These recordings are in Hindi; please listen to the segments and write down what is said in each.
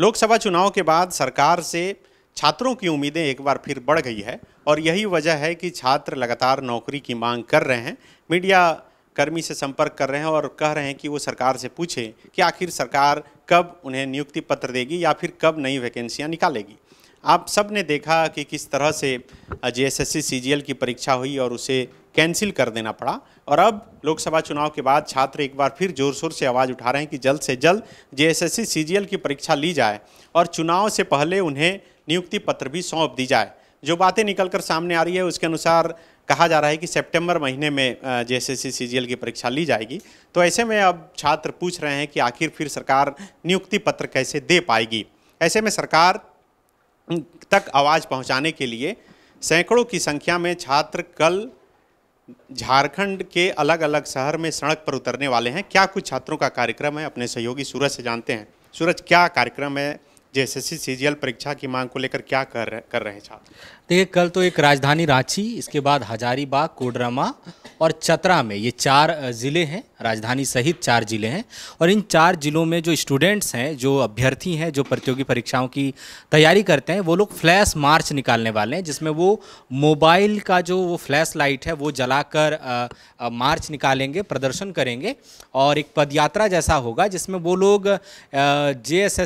लोकसभा चुनाव के बाद सरकार से छात्रों की उम्मीदें एक बार फिर बढ़ गई है और यही वजह है कि छात्र लगातार नौकरी की मांग कर रहे हैं मीडिया कर्मी से संपर्क कर रहे हैं और कह रहे हैं कि वो सरकार से पूछें कि आखिर सरकार कब उन्हें नियुक्ति पत्र देगी या फिर कब नई वैकेंसियां निकालेगी आप सब ने देखा कि किस तरह से जे एस एस की परीक्षा हुई और उसे कैंसिल कर देना पड़ा और अब लोकसभा चुनाव के बाद छात्र एक बार फिर जोर शोर से आवाज़ उठा रहे हैं कि जल्द से जल्द जे एस की परीक्षा ली जाए और चुनाव से पहले उन्हें नियुक्ति पत्र भी सौंप दी जाए जो बातें निकल कर सामने आ रही है उसके अनुसार कहा जा रहा है कि सितंबर महीने में जेएसएससी एस की परीक्षा ली जाएगी तो ऐसे में अब छात्र पूछ रहे हैं कि आखिर फिर सरकार नियुक्ति पत्र कैसे दे पाएगी ऐसे में सरकार तक आवाज़ पहुंचाने के लिए सैकड़ों की संख्या में छात्र कल झारखंड के अलग अलग शहर में सड़क पर उतरने वाले हैं क्या कुछ छात्रों का कार्यक्रम है अपने सहयोगी सूरज से जानते हैं सूरज क्या कार्यक्रम है जेएसएससी सीजीएल परीक्षा की मांग को लेकर क्या कर रहे, कर रहे हैं छात्र देखिए कल तो एक राजधानी रांची इसके बाद हजारीबाग कोडरमा और चतरा में ये चार ज़िले हैं राजधानी सहित चार ज़िले हैं और इन चार ज़िलों में जो स्टूडेंट्स हैं जो अभ्यर्थी हैं जो प्रतियोगी परीक्षाओं की तैयारी करते हैं वो लोग फ्लैश मार्च निकालने वाले हैं जिसमें वो मोबाइल का जो वो फ्लैश लाइट है वो जलाकर मार्च निकालेंगे प्रदर्शन करेंगे और एक पदयात्रा जैसा होगा जिसमें वो लोग जे एस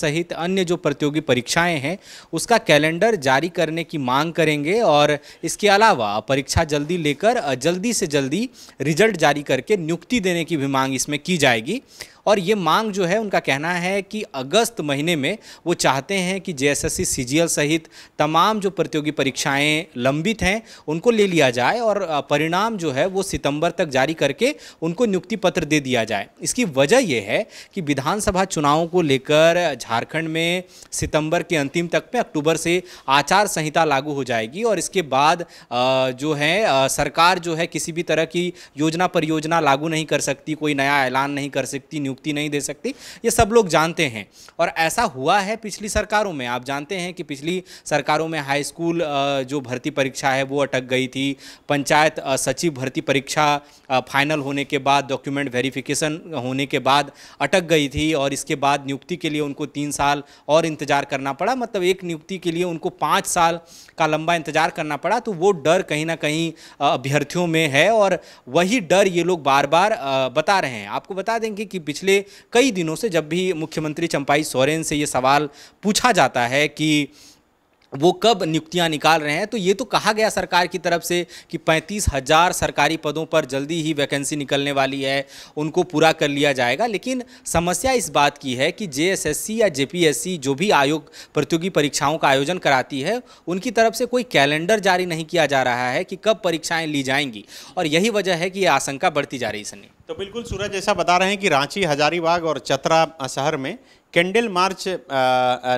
सहित सहित अन्य जो प्रतियोगी परीक्षाएं हैं उसका कैलेंडर जारी करने की मांग करेंगे और इसके अलावा परीक्षा जल्दी लेकर जल्दी से जल्दी रिजल्ट जारी करके नियुक्ति देने की भी मांग इसमें की जाएगी और ये मांग जो है उनका कहना है कि अगस्त महीने में वो चाहते हैं कि जेएसएससी सीजीएल सहित तमाम जो प्रतियोगी परीक्षाएं लंबित हैं उनको ले लिया जाए और परिणाम जो है वो सितंबर तक जारी करके उनको नियुक्ति पत्र दे दिया जाए इसकी वजह यह है कि विधानसभा चुनावों को लेकर झारखंड में सितंबर के अंतिम तक में अक्टूबर से आचार संहिता लागू हो जाएगी और इसके बाद जो है सरकार जो है किसी भी तरह की योजना परियोजना लागू नहीं कर सकती कोई नया ऐलान नहीं कर सकती नियुक्ति नियुक्ति नहीं दे सकती ये सब लोग जानते हैं और ऐसा हुआ है पिछली सरकारों में आप जानते हैं कि पिछली सरकारों में हाई स्कूल जो भर्ती परीक्षा है वो अटक गई थी पंचायत सचिव भर्ती परीक्षा फाइनल होने के बाद डॉक्यूमेंट वेरिफिकेशन होने के बाद अटक गई थी और इसके बाद नियुक्ति के लिए उनको तीन साल और इंतज़ार करना पड़ा मतलब एक नियुक्ति के लिए उनको पाँच साल का लंबा इंतज़ार करना पड़ा तो वो डर कहीं ना कहीं अभ्यर्थियों में है और वही डर ये लोग बार बार बता रहे हैं आपको बता देंगे कि पिछले पिछले कई दिनों से जब भी मुख्यमंत्री चंपाई सोरेन से ये सवाल पूछा जाता है कि वो कब नियुक्तियां निकाल रहे हैं तो ये तो कहा गया सरकार की तरफ से कि पैंतीस हज़ार सरकारी पदों पर जल्दी ही वैकेंसी निकलने वाली है उनको पूरा कर लिया जाएगा लेकिन समस्या इस बात की है कि जेएसएससी या जेपीएससी जो भी आयोग प्रतियोगी परीक्षाओं का आयोजन कराती है उनकी तरफ से कोई कैलेंडर जारी नहीं किया जा रहा है कि कब परीक्षाएँ ली जाएंगी और यही वजह है कि ये आशंका बढ़ती जा रही सनी तो बिल्कुल सूरज जैसा बता रहे हैं कि रांची हजारीबाग और चतरा शहर में कैंडल मार्च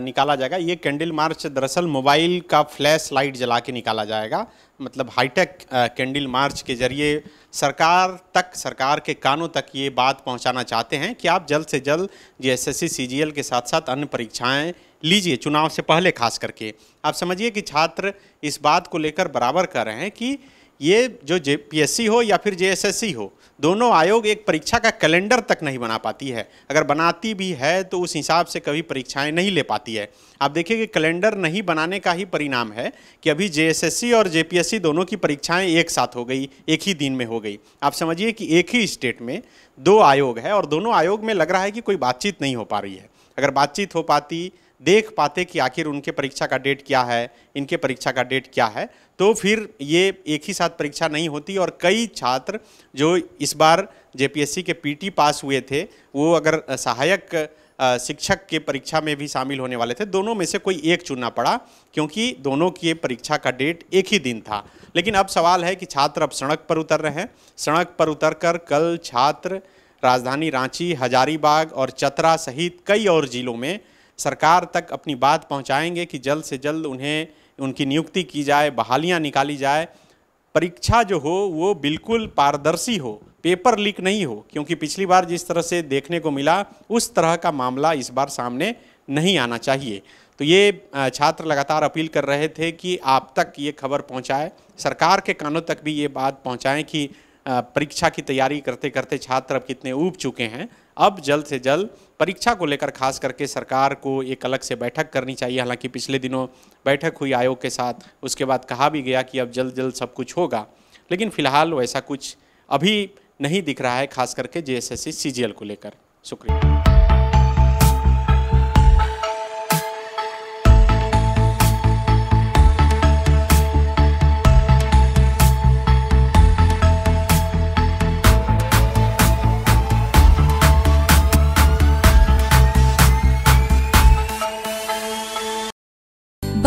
निकाला जाएगा ये कैंडल मार्च दरअसल मोबाइल का फ्लैश लाइट जला के निकाला जाएगा मतलब हाईटेक कैंडल मार्च के जरिए सरकार तक सरकार के कानों तक ये बात पहुंचाना चाहते हैं कि आप जल्द से जल्द जीएसएससी सीजीएल के साथ साथ अन्य परीक्षाएं लीजिए चुनाव से पहले खास करके आप समझिए कि छात्र इस बात को लेकर बराबर कर रहे हैं कि ये जो जे पी हो या फिर जे हो दोनों आयोग एक परीक्षा का कैलेंडर तक नहीं बना पाती है अगर बनाती भी है तो उस हिसाब से कभी परीक्षाएं नहीं ले पाती है आप देखिए कि कैलेंडर नहीं बनाने का ही परिणाम है कि अभी जे और जे दोनों की परीक्षाएं एक साथ हो गई एक ही दिन में हो गई आप समझिए कि एक ही स्टेट में दो आयोग है और दोनों आयोग में लग रहा है कि कोई बातचीत नहीं हो पा रही है अगर बातचीत हो पाती देख पाते कि आखिर उनके परीक्षा का डेट क्या है इनके परीक्षा का डेट क्या है तो फिर ये एक ही साथ परीक्षा नहीं होती और कई छात्र जो इस बार जेपीएससी के पीटी पास हुए थे वो अगर सहायक शिक्षक के परीक्षा में भी शामिल होने वाले थे दोनों में से कोई एक चुनना पड़ा क्योंकि दोनों की परीक्षा का डेट एक ही दिन था लेकिन अब सवाल है कि छात्र अब सड़क पर उतर रहे हैं सड़क पर उतरकर कल छात्र राजधानी रांची हजारीबाग और चतरा सहित कई और जिलों में सरकार तक अपनी बात पहुंचाएंगे कि जल्द से जल्द उन्हें उनकी नियुक्ति की जाए बहालियां निकाली जाए परीक्षा जो हो वो बिल्कुल पारदर्शी हो पेपर लीक नहीं हो क्योंकि पिछली बार जिस तरह से देखने को मिला उस तरह का मामला इस बार सामने नहीं आना चाहिए तो ये छात्र लगातार अपील कर रहे थे कि आप तक ये खबर पहुँचाए सरकार के कानों तक भी ये बात पहुंचाएं कि परीक्षा की तैयारी करते करते छात्र अब कितने ऊब चुके हैं अब जल्द से जल्द परीक्षा को लेकर खास करके सरकार को एक अलग से बैठक करनी चाहिए हालांकि पिछले दिनों बैठक हुई आयोग के साथ उसके बाद कहा भी गया कि अब जल्द जल्द सब कुछ होगा लेकिन फिलहाल वैसा कुछ अभी नहीं दिख रहा है खास करके जे एस को लेकर शुक्रिया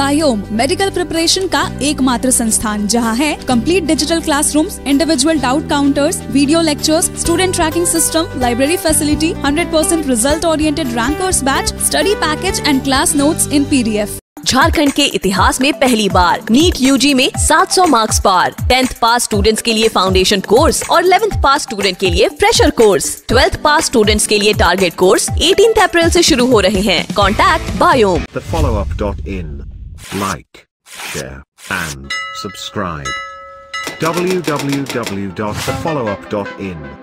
बायोम मेडिकल प्रिपरेशन का एकमात्र संस्थान जहां है complete digital classrooms, individual doubt counters video lectures student tracking system library facility hundred percent result oriented rankers batch study package and class notes in PDF Jharkhand के इतिहास में पहली बार नीट यूजी में 700 मार्क्स पार टेंथ पास स्टूडेंट्स के लिए फाउंडेशन कोर्स और इलेवेंथ पास स्टूडेंट के लिए fresher course twelfth pass students के लिए टारगेट कोर्स 18 अप्रैल से शुरू हो रहे हैं कॉन्टैक्ट बायोम like, share, and subscribe. www.thefollowup.in